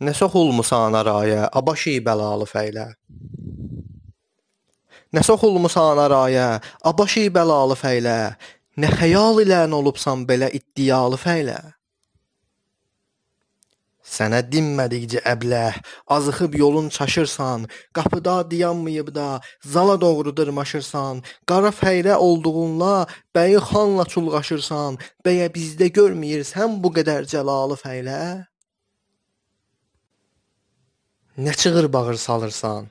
Nəsə xulmusana rayə, abaşı bəlalı fəylə. Nəsə xulmusana rayə, abaşı bəlalı fəylə. Nə xəyal ilə nə olubsan belə iddialı fəylə. Sənə dinmədikcə əbləh, azıxıb yolun çaşırsan, qapıda dayanmayıb da zala doğru dırmaşırsan, qara fəyrə olduğunla bəyi xanla çulğaşırsan, bəyə bizdə görməyirsən bu qədər cəlalı fəylə. Nə çığır bağır salırsan?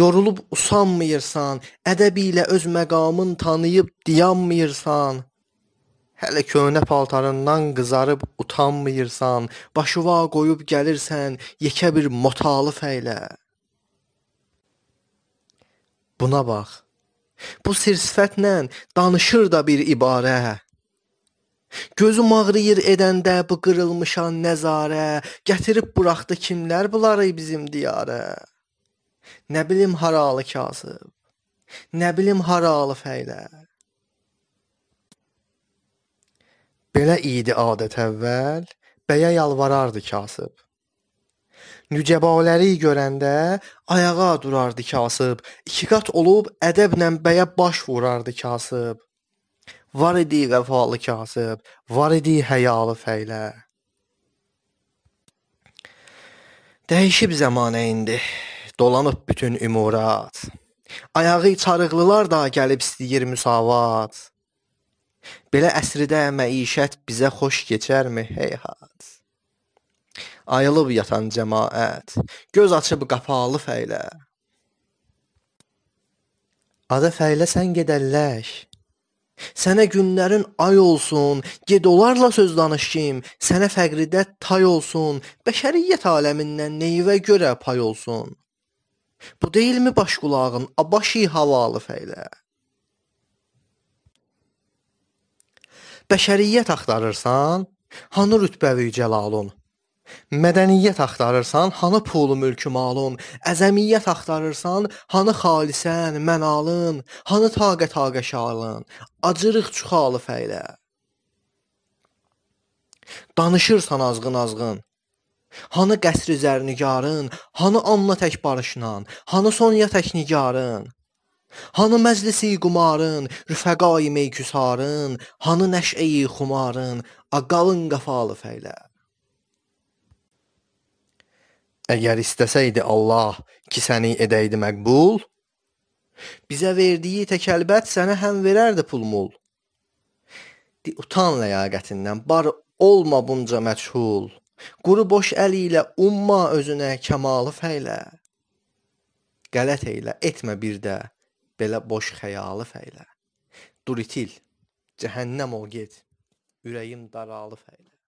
Yorulub usanmıyırsan, ədəbi ilə öz məqamın tanıyıb dayanmıyırsan. Hələ köhnə paltarından qızarıb utanmıyırsan, başıva qoyub gəlirsən yekə bir motalı fəylə. Buna bax. Bu sir sifətlə danışır da bir ibarə. Gözüm ağrıyır edəndə bu qırılmışan nəzarə, gətirib buraxdı kimlər bunları bizim diyarə. Nə bilim haralı kasıb, nə bilim haralı fəylər. Belə idi adət əvvəl, bəyə yalvarardı kasıb. Nücəbaləri görəndə ayağa durardı kasıb, iki qat olub ədəblə bəyə baş vurardı kasıb. Var idi vəfalı kasıb, var idi həyalı fəylə. Dəyişib zəmanə indi, dolanıb bütün ümurat. Ayağı çarıqlılar da gəlib istəyir müsavat. Belə əsrdə məişət bizə xoş keçərmi, heyhat? Ayılıb yatan cəmaət, göz açıb qapalı fəylə. Ada fəylə sən gedəlləş. Sənə günlərin ay olsun, ged onlarla söz danış kim, sənə fəqridə tay olsun, bəşəriyyət aləmindən neyvə görə pay olsun. Bu deyilmi baş qulağın abaşi havalı fəylə? Bəşəriyyət axtarırsan, hanı rütbəvi cəlalın? mədəniyyət axtarırsan, hanı pulu mülkü malın, əzəmiyyət axtarırsan, hanı xalisən, mənalın, hanı taqə-taqə şalın, acırıq çuxalı fəylə. Danışırsan azğın-azğın. Hanı qəsr üzərnigarın, hanı anla tək barışınan, hanı Sonya tək nigarın. Hanı məclisi qumarın, rüfəqai meyküsarın, hanı nəşəyi xumarın, aqalın qafalı fəylə. Əgər istəsəydi Allah ki, səni edəydi məqbul, bizə verdiyi təkəlbət sənə həm verərdi pulmul. Di, utan ləyaqətindən, bar olma bunca məchul. Quru boş əli ilə umma özünə kəmalı fəylə. Qələt eylə, etmə bir də belə boş xəyalı fəylə. Dur itil, cəhənnəm ol get, ürəyim daralı fəylə.